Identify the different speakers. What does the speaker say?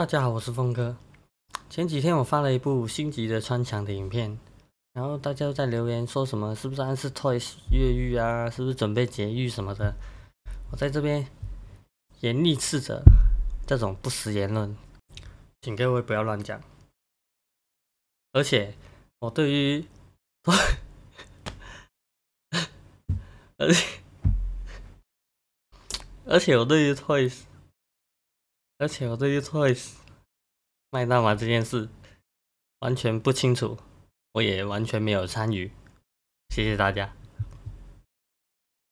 Speaker 1: 大家好，我是峰哥。前几天我发了一部星级的穿墙的影片，然后大家在留言说什么？是不是暗示 Toys 越狱啊？是不是准备劫狱什么的？我在这边严厉斥责这种不实言论，请各位不要乱讲。而且，
Speaker 2: 我对于，而且，而且我对于 Toys。而且我对于 t w i c e 麦当麻这件事完全不清楚，我也完全没有参与。谢谢大家。